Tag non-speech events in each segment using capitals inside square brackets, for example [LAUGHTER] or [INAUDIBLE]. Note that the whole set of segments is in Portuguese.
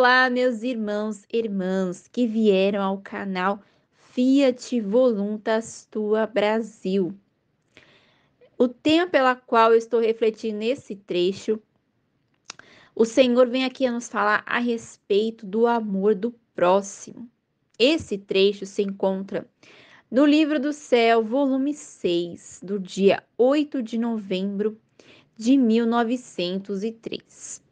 Olá, meus irmãos e irmãs que vieram ao canal Fiat Voluntas Tua Brasil. O tema pela qual eu estou refletindo nesse trecho, o Senhor vem aqui a nos falar a respeito do amor do próximo. Esse trecho se encontra no Livro do Céu, volume 6, do dia 8 de novembro de 1903.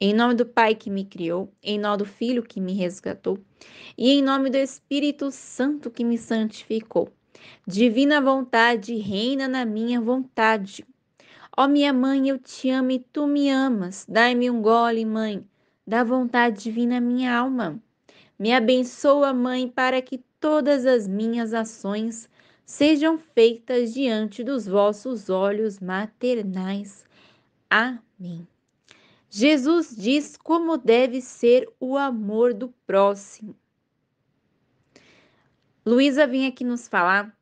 Em nome do Pai que me criou, em nome do Filho que me resgatou, e em nome do Espírito Santo que me santificou. Divina vontade reina na minha vontade. Ó minha mãe, eu te amo e tu me amas. Dai-me um gole, mãe, da vontade divina minha alma. Me abençoa, mãe, para que todas as minhas ações sejam feitas diante dos vossos olhos maternais. Amém. Jesus diz como deve ser o amor do próximo. Luísa vinha aqui nos falar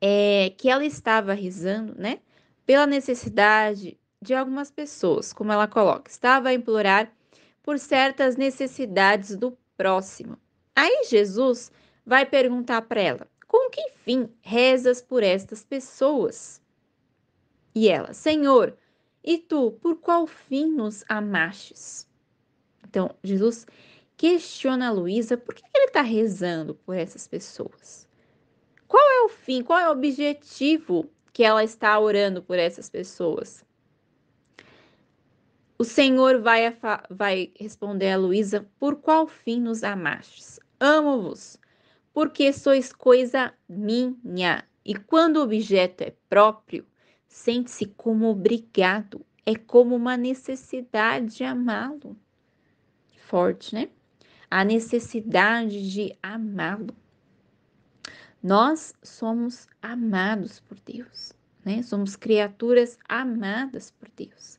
é, que ela estava rezando, né? Pela necessidade de algumas pessoas, como ela coloca, estava a implorar por certas necessidades do próximo. Aí Jesus vai perguntar para ela: com que fim rezas por estas pessoas? E ela: Senhor, e tu, por qual fim nos amastes? Então, Jesus questiona a Luísa por que ele está rezando por essas pessoas. Qual é o fim, qual é o objetivo que ela está orando por essas pessoas? O Senhor vai, vai responder a Luísa: Por qual fim nos amastes? Amo-vos, porque sois coisa minha, e quando o objeto é próprio, Sente-se como obrigado, é como uma necessidade de amá-lo. Forte, né? A necessidade de amá-lo. Nós somos amados por Deus, né? Somos criaturas amadas por Deus.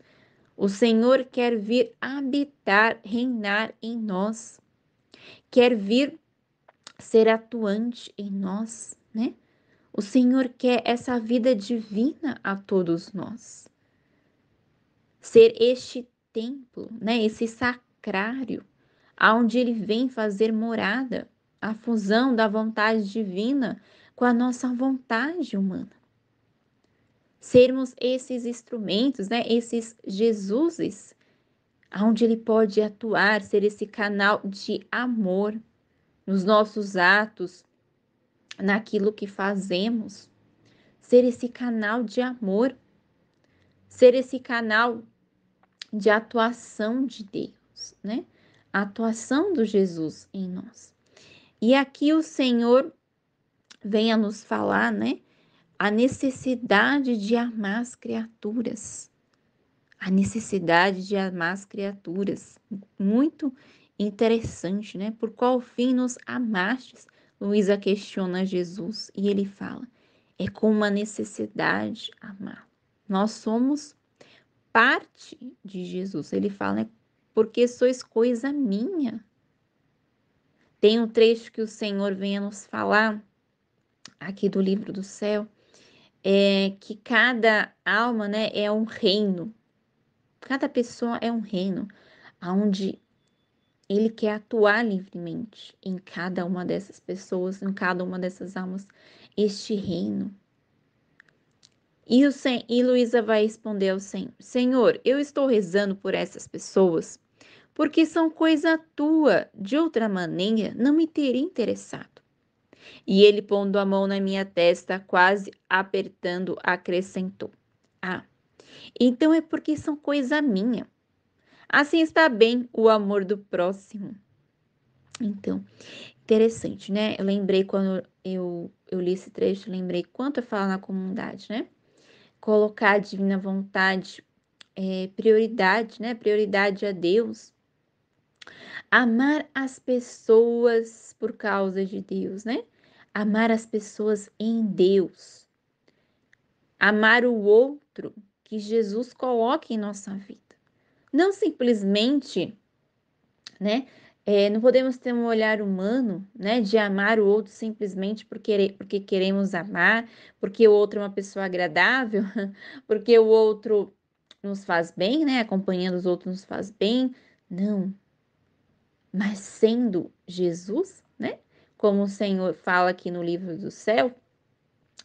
O Senhor quer vir habitar, reinar em nós. Quer vir ser atuante em nós, né? O Senhor quer essa vida divina a todos nós. Ser este templo, né, esse sacrário, aonde ele vem fazer morada, a fusão da vontade divina com a nossa vontade humana. Sermos esses instrumentos, né, esses Jesuses, aonde ele pode atuar, ser esse canal de amor nos nossos atos, naquilo que fazemos, ser esse canal de amor, ser esse canal de atuação de Deus, né? A atuação do Jesus em nós. E aqui o Senhor vem a nos falar, né? A necessidade de amar as criaturas. A necessidade de amar as criaturas. Muito interessante, né? Por qual fim nos amastes? Luísa questiona Jesus e ele fala: é com uma necessidade amar. Nós somos parte de Jesus. Ele fala: é porque sois coisa minha. Tem um trecho que o Senhor venha nos falar aqui do livro do céu, é que cada alma, né, é um reino. Cada pessoa é um reino, aonde ele quer atuar livremente em cada uma dessas pessoas, em cada uma dessas almas, este reino. E, o sen e Luísa vai responder ao Senhor: Senhor, eu estou rezando por essas pessoas porque são coisa tua, de outra maneira não me teria interessado. E ele, pondo a mão na minha testa, quase apertando, acrescentou: Ah, então é porque são coisa minha Assim está bem o amor do próximo. Então, interessante, né? Eu lembrei quando eu, eu li esse trecho, lembrei quanto eu é falo na comunidade, né? Colocar a divina vontade, é, prioridade, né? Prioridade a Deus. Amar as pessoas por causa de Deus, né? Amar as pessoas em Deus. Amar o outro que Jesus coloca em nossa vida. Não simplesmente, né? É, não podemos ter um olhar humano, né, de amar o outro simplesmente porque, porque queremos amar, porque o outro é uma pessoa agradável, [LAUGHS] porque o outro nos faz bem, né, acompanhando os outros nos faz bem. Não. Mas sendo Jesus, né, como o Senhor fala aqui no livro do céu,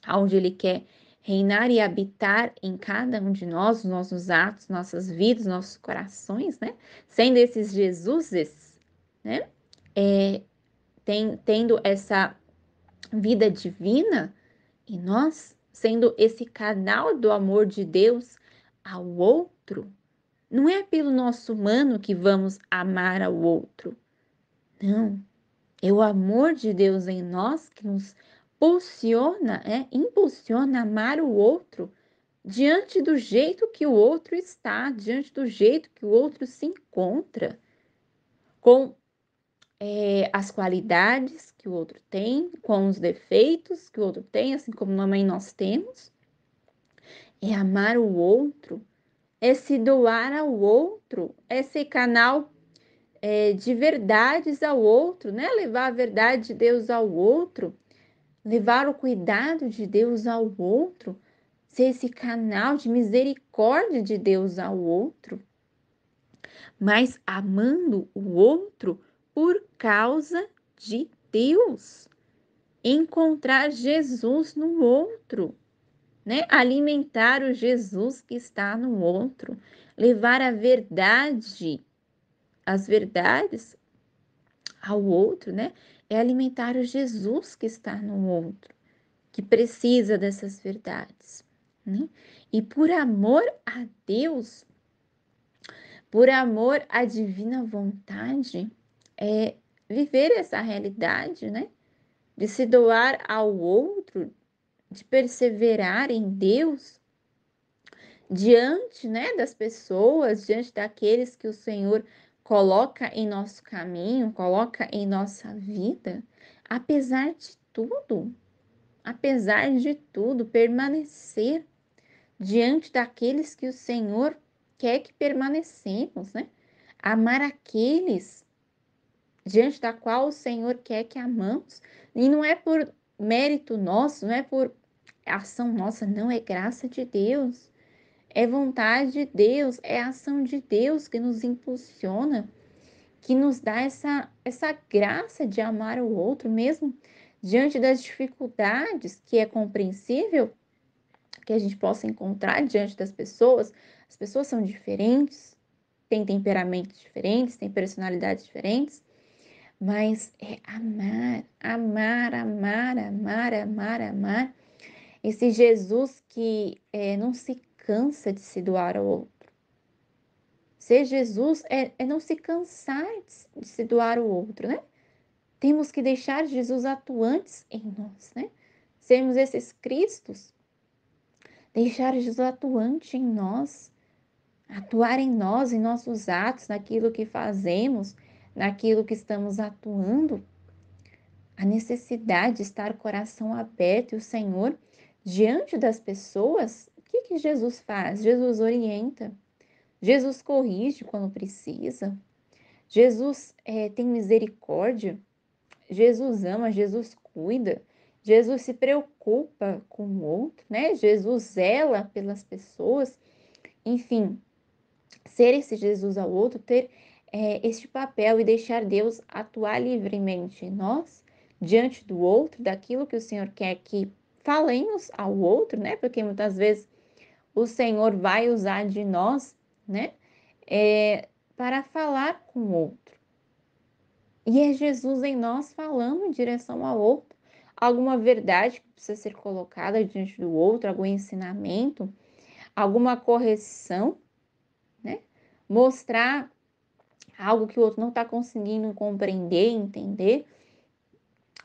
onde ele quer reinar e habitar em cada um de nós, nossos atos, nossas vidas, nossos corações, né? Sendo esses Jesuses, né? É, tem, tendo essa vida divina e nós sendo esse canal do amor de Deus ao outro. Não é pelo nosso humano que vamos amar ao outro. Não. É o amor de Deus em nós que nos impulsiona, é, impulsiona a amar o outro diante do jeito que o outro está, diante do jeito que o outro se encontra, com é, as qualidades que o outro tem, com os defeitos que o outro tem, assim como mamãe nós temos. É amar o outro, é se doar ao outro, é ser canal é, de verdades ao outro, né? Levar a verdade de Deus ao outro levar o cuidado de Deus ao outro, ser esse canal de misericórdia de Deus ao outro, mas amando o outro por causa de Deus. Encontrar Jesus no outro, né? Alimentar o Jesus que está no outro, levar a verdade, as verdades ao outro, né? é alimentar o Jesus que está no outro, que precisa dessas verdades. Né? E por amor a Deus, por amor à divina vontade, é viver essa realidade, né? De se doar ao outro, de perseverar em Deus diante, né, das pessoas, diante daqueles que o Senhor coloca em nosso caminho, coloca em nossa vida, apesar de tudo, apesar de tudo, permanecer diante daqueles que o Senhor quer que permanecemos, né? Amar aqueles diante da qual o Senhor quer que amamos, e não é por mérito nosso, não é por ação nossa, não é graça de Deus é vontade de Deus, é a ação de Deus que nos impulsiona, que nos dá essa, essa graça de amar o outro mesmo diante das dificuldades que é compreensível que a gente possa encontrar diante das pessoas. As pessoas são diferentes, têm temperamentos diferentes, têm personalidades diferentes, mas é amar, amar, amar, amar, amar, amar. Esse Jesus que é, não se cansa de se doar ao outro. Ser Jesus é, é não se cansar de, de se doar ao outro, né? Temos que deixar Jesus atuantes em nós, né? Sermos esses Cristos, deixar Jesus atuante em nós, atuar em nós, em nossos atos, naquilo que fazemos, naquilo que estamos atuando. A necessidade de estar coração aberto e o Senhor diante das pessoas que, que Jesus faz? Jesus orienta, Jesus corrige quando precisa, Jesus é, tem misericórdia, Jesus ama, Jesus cuida, Jesus se preocupa com o outro, né? Jesus zela pelas pessoas, enfim, ser esse Jesus ao outro, ter é, este papel e deixar Deus atuar livremente em nós, diante do outro, daquilo que o Senhor quer que falemos ao outro, né? Porque muitas vezes o Senhor vai usar de nós, né? É, para falar com o outro. E é Jesus em nós falando em direção ao outro. Alguma verdade que precisa ser colocada diante do outro, algum ensinamento, alguma correção, né? Mostrar algo que o outro não está conseguindo compreender, entender.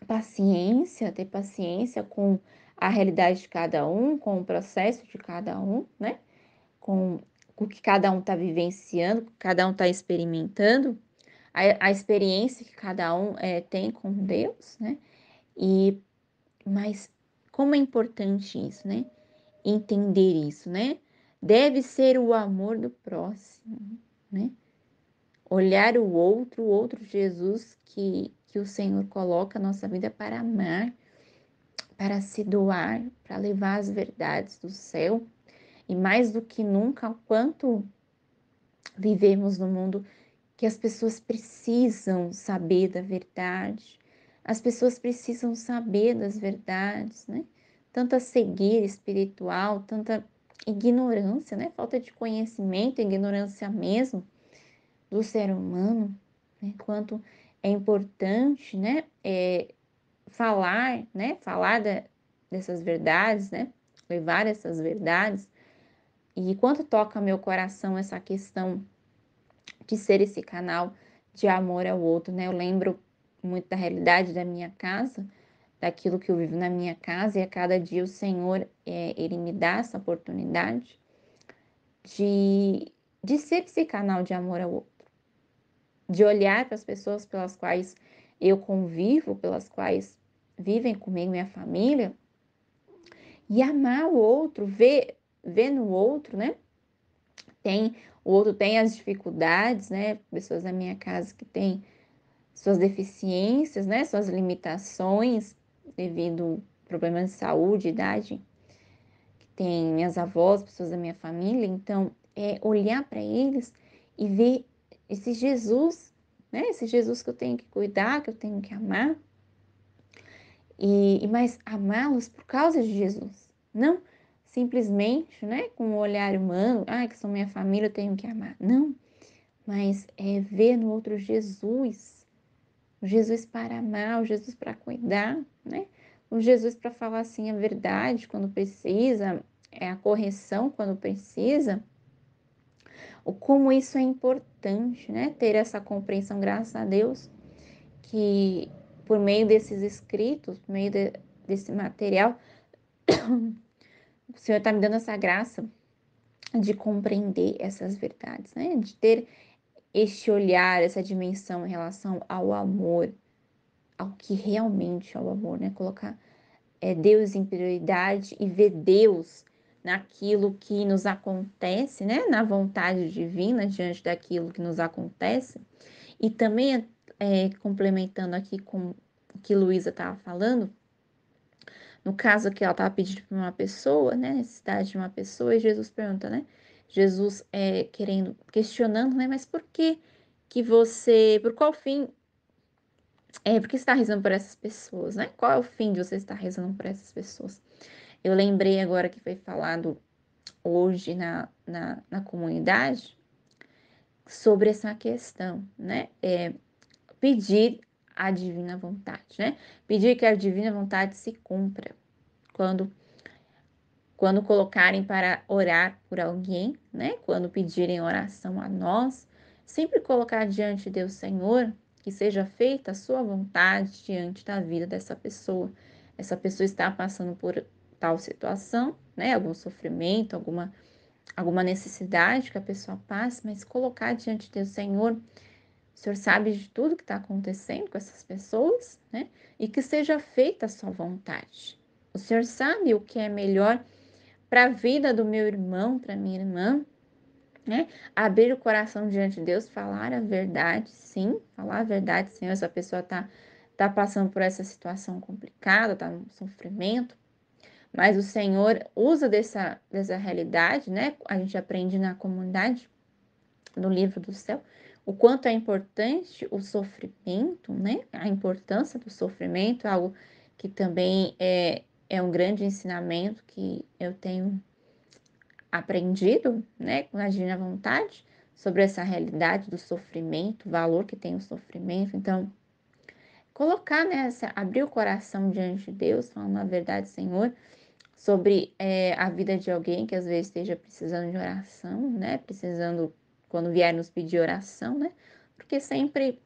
Paciência, ter paciência com a realidade de cada um, com o processo de cada um, né? Com o que cada um está vivenciando, o que cada um está experimentando, a, a, experiência que cada um é, tem com Deus, né? E mas como é importante isso, né? Entender isso, né? Deve ser o amor do próximo, né? Olhar o outro, o outro Jesus que, que o Senhor coloca a nossa vida para amar, para se doar, para levar as verdades do céu e mais do que nunca, o quanto vivemos no mundo que as pessoas precisam saber da verdade, as pessoas precisam saber das verdades, né? Tanta cegueira espiritual, tanta ignorância, né? Falta de conhecimento, ignorância mesmo do ser humano, né? Quanto é importante, né? É, falar, né? Falar dessas verdades, né? Levar essas verdades. E quanto toca meu coração essa questão de ser esse canal de amor ao outro, né? Eu lembro muito da realidade da minha casa, daquilo que eu vivo na minha casa, e a cada dia o Senhor, é, Ele me dá essa oportunidade de, de ser esse canal de amor ao outro, de olhar para as pessoas pelas quais eu convivo, pelas quais vivem comigo, minha família, e amar o outro, ver, ver no outro, né? Tem, o outro tem as dificuldades, né? Pessoas na minha casa que têm suas deficiências, né? Suas limitações devido a problemas de saúde, idade, que tem minhas avós, pessoas da minha família. Então, é olhar para eles e ver esse Jesus, né? Esse Jesus que eu tenho que cuidar, que eu tenho que amar e, e mais amá-los por causa de Jesus, não simplesmente, né, com o um olhar humano, ah, que são minha família, eu tenho que amar, não, mas é ver no outro Jesus, o Jesus para amar, o Jesus para cuidar, né, o Jesus para falar assim a verdade quando precisa, é a correção quando precisa, o como isso é importante, né? Ter essa compreensão, graças a Deus, que por meio desses escritos, por meio de, desse material, [COUGHS] o Senhor está me dando essa graça de compreender essas verdades, né? De ter este olhar, essa dimensão em relação ao amor, ao que realmente é o amor, né? Colocar é, Deus em prioridade e ver Deus naquilo que nos acontece, né? Na vontade divina diante daquilo que nos acontece. E também, é, complementando aqui com o que Luísa estava falando, no caso que ela estava pedindo para uma pessoa, né, necessidade de uma pessoa, e Jesus pergunta, né, Jesus é, querendo, questionando, né, mas por que que você, por qual fim, é, por que você está rezando por essas pessoas, né, qual é o fim de você estar rezando por essas pessoas? Eu lembrei agora que foi falado hoje na, na, na comunidade, sobre essa questão, né? É pedir a divina vontade, né? Pedir que a divina vontade se cumpra. Quando quando colocarem para orar por alguém, né? Quando pedirem oração a nós, sempre colocar diante de Deus, Senhor, que seja feita a sua vontade diante da vida dessa pessoa. Essa pessoa está passando por tal situação, né? Algum sofrimento, alguma alguma necessidade que a pessoa passe, mas colocar diante do Senhor. O Senhor sabe de tudo que está acontecendo com essas pessoas, né? E que seja feita a sua vontade. O Senhor sabe o que é melhor para a vida do meu irmão, para minha irmã, né? Abrir o coração diante de Deus, falar a verdade, sim, falar a verdade, Senhor, essa pessoa está tá passando por essa situação complicada, está num sofrimento, mas o Senhor usa dessa, dessa realidade, né? A gente aprende na comunidade, no livro do céu, o quanto é importante o sofrimento, né? A importância do sofrimento, algo que também é, é um grande ensinamento que eu tenho aprendido, né? Com a divina Vontade, sobre essa realidade do sofrimento, o valor que tem o sofrimento. Então, colocar nessa, né, abrir o coração diante de Deus, falando a verdade, Senhor, sobre é, a vida de alguém que às vezes esteja precisando de oração, né? Precisando, quando vier nos pedir oração, né? Porque sempre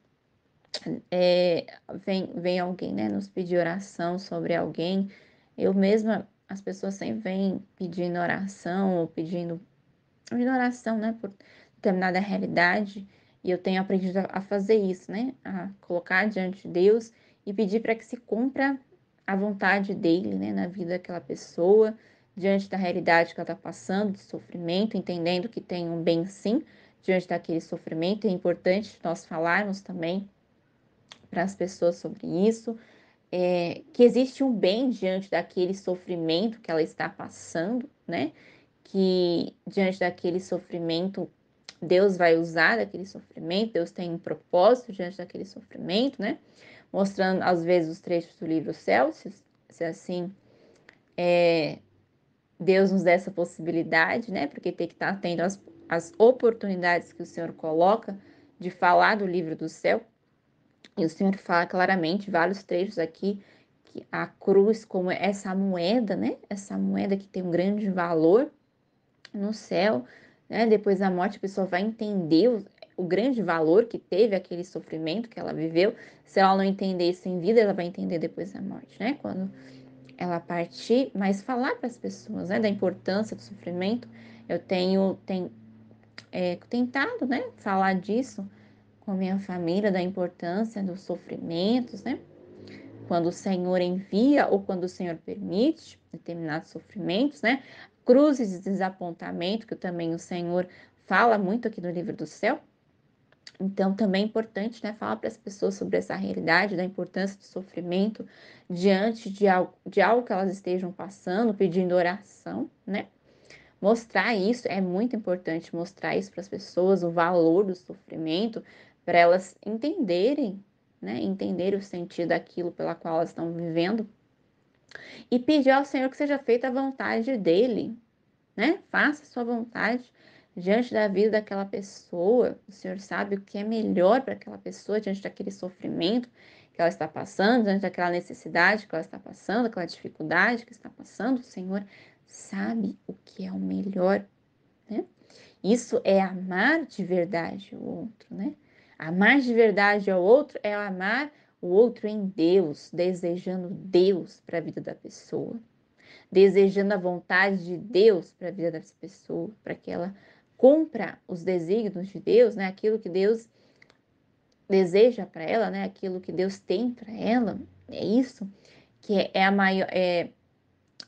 é, vem, vem alguém, né? Nos pedir oração sobre alguém. Eu mesma, as pessoas sempre vêm pedindo oração ou pedindo, pedindo oração, né? Por determinada realidade. E eu tenho aprendido a fazer isso, né? A colocar diante de Deus e pedir para que se cumpra a vontade dele né, na vida daquela pessoa, diante da realidade que ela está passando, de sofrimento, entendendo que tem um bem sim diante daquele sofrimento. É importante nós falarmos também para as pessoas sobre isso, é, que existe um bem diante daquele sofrimento que ela está passando, né? Que diante daquele sofrimento Deus vai usar daquele sofrimento, Deus tem um propósito diante daquele sofrimento, né? mostrando às vezes os trechos do livro Celsius, se assim é, Deus nos dá essa possibilidade, né? Porque tem que estar tá atento às, as oportunidades que o Senhor coloca de falar do livro do céu. E o Senhor fala claramente vários trechos aqui que a cruz como é essa moeda, né? Essa moeda que tem um grande valor no céu, né? Depois da morte a pessoa vai entender o grande valor que teve aquele sofrimento que ela viveu. Se ela não entender isso em vida, ela vai entender depois da morte, né? Quando ela partir, mas falar para as pessoas, né, da importância do sofrimento. Eu tenho, tenho é, tentado, né, falar disso com a minha família, da importância dos sofrimentos, né? Quando o Senhor envia ou quando o Senhor permite determinados sofrimentos, né? Cruzes de desapontamento, que também o Senhor fala muito aqui no livro do céu, então, também é importante né, falar para as pessoas sobre essa realidade, da importância do sofrimento diante de algo, de algo que elas estejam passando, pedindo oração, né? Mostrar isso, é muito importante mostrar isso para as pessoas, o valor do sofrimento, para elas entenderem, né? Entender o sentido daquilo pela qual elas estão vivendo. E pedir ao Senhor que seja feita a vontade dele, né? Faça a sua vontade diante da vida daquela pessoa, o Senhor sabe o que é melhor para aquela pessoa diante daquele sofrimento que ela está passando, diante daquela necessidade que ela está passando, aquela dificuldade que está passando, o Senhor sabe o que é o melhor, né? Isso é amar de verdade o outro, né? Amar de verdade ao outro é amar o outro em Deus, desejando Deus para a vida da pessoa, desejando a vontade de Deus para a vida dessa pessoa, para que ela cumpra os desígnios de Deus, né? Aquilo que Deus deseja para ela, né? Aquilo que Deus tem para ela, é isso que é, é a maior é,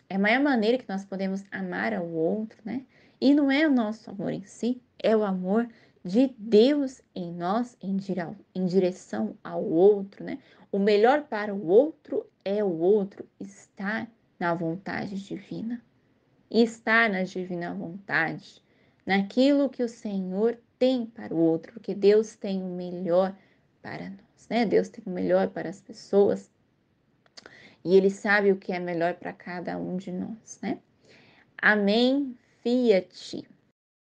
é a maior maneira que nós podemos amar ao outro, né? E não é o nosso amor em si, é o amor de Deus em nós em, em direção ao outro, né? O melhor para o outro é o outro estar na vontade divina. estar na divina vontade naquilo que o Senhor tem para o outro, porque Deus tem o melhor para nós, né? Deus tem o melhor para as pessoas e Ele sabe o que é melhor para cada um de nós, né? Amém. Fiat.